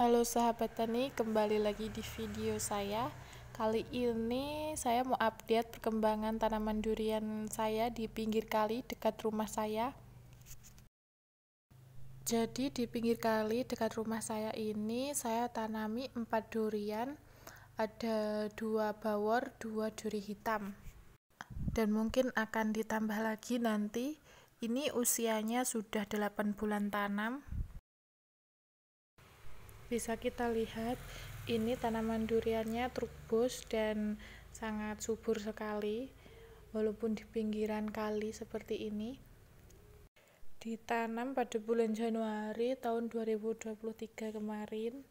Halo sahabat tani, kembali lagi di video saya. Kali ini saya mau update perkembangan tanaman durian saya di pinggir kali dekat rumah saya. Jadi di pinggir kali dekat rumah saya ini saya tanami 4 durian, ada dua bawor, dua duri hitam. Dan mungkin akan ditambah lagi nanti. Ini usianya sudah 8 bulan tanam bisa kita lihat ini tanaman duriannya trubus dan sangat subur sekali walaupun di pinggiran kali seperti ini ditanam pada bulan Januari tahun 2023 kemarin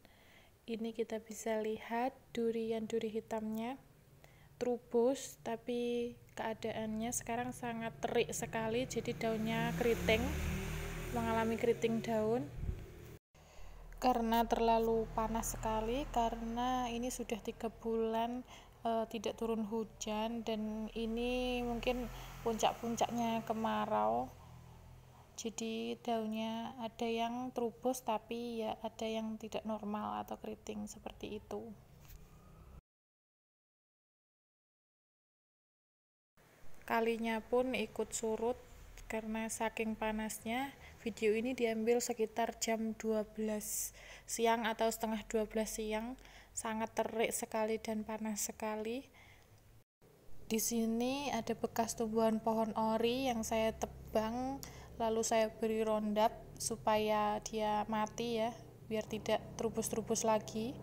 ini kita bisa lihat durian duri hitamnya trubus tapi keadaannya sekarang sangat terik sekali jadi daunnya keriting mengalami keriting daun karena terlalu panas sekali karena ini sudah tiga bulan e, tidak turun hujan dan ini mungkin puncak-puncaknya kemarau jadi daunnya ada yang terubus tapi ya ada yang tidak normal atau keriting seperti itu kalinya pun ikut surut karena saking panasnya Video ini diambil sekitar jam 12 siang atau setengah 12 siang. Sangat terik sekali dan panas sekali. Di sini ada bekas tumbuhan pohon ori yang saya tebang lalu saya beri rondap supaya dia mati ya, biar tidak terubus-terubus lagi.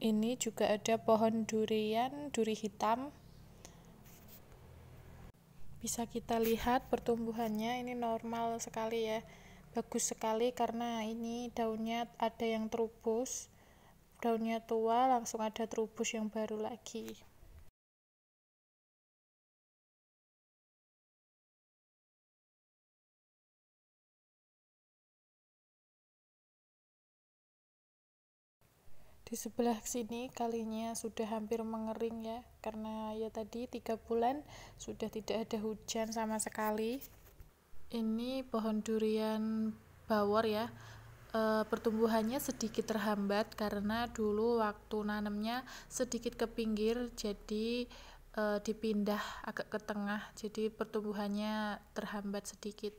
Ini juga ada pohon durian, duri hitam bisa kita lihat pertumbuhannya ini normal sekali ya bagus sekali karena ini daunnya ada yang terubus daunnya tua langsung ada terubus yang baru lagi di sebelah sini kalinya sudah hampir mengering ya karena ya tadi tiga bulan sudah tidak ada hujan sama sekali ini pohon durian bawor ya e, pertumbuhannya sedikit terhambat karena dulu waktu nanamnya sedikit ke pinggir jadi e, dipindah agak ke tengah jadi pertumbuhannya terhambat sedikit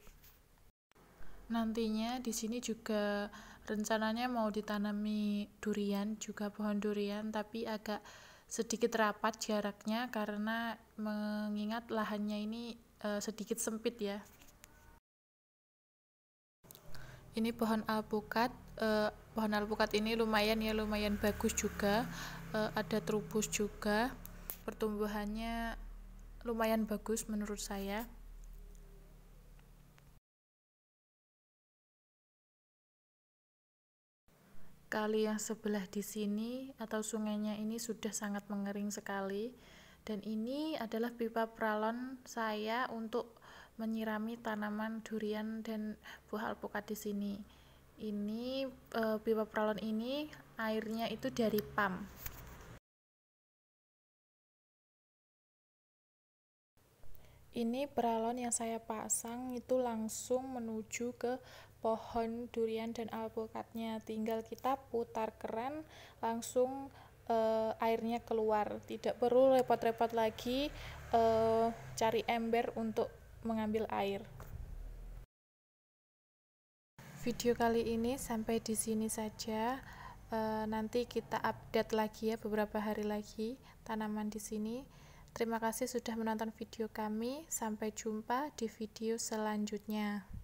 nantinya di sini juga rencananya mau ditanami durian juga pohon durian tapi agak sedikit rapat jaraknya karena mengingat lahannya ini e, sedikit sempit ya. Ini pohon alpukat, e, pohon alpukat ini lumayan ya lumayan bagus juga, e, ada trubus juga, pertumbuhannya lumayan bagus menurut saya. kali yang sebelah di sini atau sungainya ini sudah sangat mengering sekali dan ini adalah pipa pralon saya untuk menyirami tanaman durian dan buah alpukat di sini. Ini e, pipa pralon ini airnya itu dari pam. Ini pralon yang saya pasang itu langsung menuju ke pohon durian dan alpukatnya tinggal kita putar keren langsung e, airnya keluar tidak perlu repot-repot lagi e, cari ember untuk mengambil air video kali ini sampai di sini saja e, nanti kita update lagi ya beberapa hari lagi tanaman di sini Terima kasih sudah menonton video kami. Sampai jumpa di video selanjutnya.